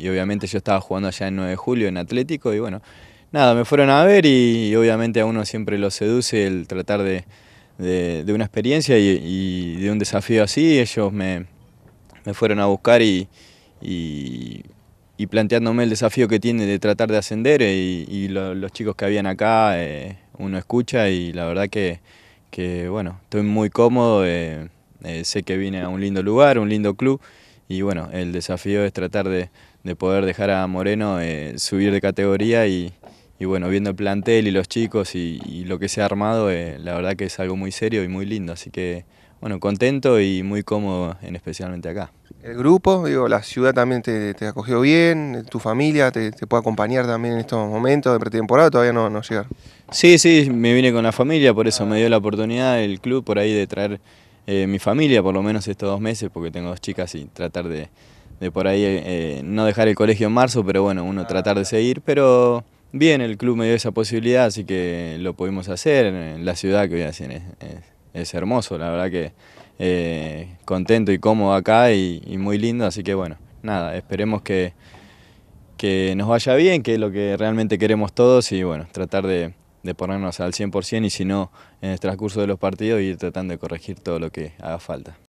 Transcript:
y obviamente yo estaba jugando allá en 9 de julio en Atlético y bueno, nada, me fueron a ver y, obviamente a uno siempre lo seduce el tratar de, una experiencia y, de un desafío así, ellos me, fueron a buscar y, planteándome el desafío que tiene de tratar de ascender y, los chicos que habían acá, eh, uno escucha y la verdad que, bueno, estoy muy cómodo, eh, eh, sé que vine a un lindo lugar, un lindo club y bueno, el desafío es tratar de, de poder dejar a Moreno eh, subir de categoría y, bueno, viendo el plantel y los chicos y, lo que se ha armado, eh, la verdad que es algo muy serio y muy lindo, así que bueno, contento y muy cómodo, especialmente acá. El grupo, digo, la ciudad también te, te acogió bien, tu familia te, puede acompañar también en estos momentos de pretemporada, todavía no, no llegar. Sí, sí, me vine con la familia, por eso me dio la oportunidad el club por ahí de traer eh, mi familia por lo menos estos dos meses, porque tengo dos chicas y tratar de, de por ahí eh, no dejar el colegio en marzo, pero bueno, uno tratar de seguir, pero bien, el club me dio esa posibilidad, así que lo pudimos hacer, en la ciudad que voy a es, hermoso, la verdad que eh, contento y cómodo acá y, muy lindo, así que bueno, nada, esperemos que, que nos vaya bien, que es lo que realmente queremos todos y bueno, tratar de, de ponernos al 100% y si no, en el transcurso de los partidos ir tratando de corregir todo lo que haga falta.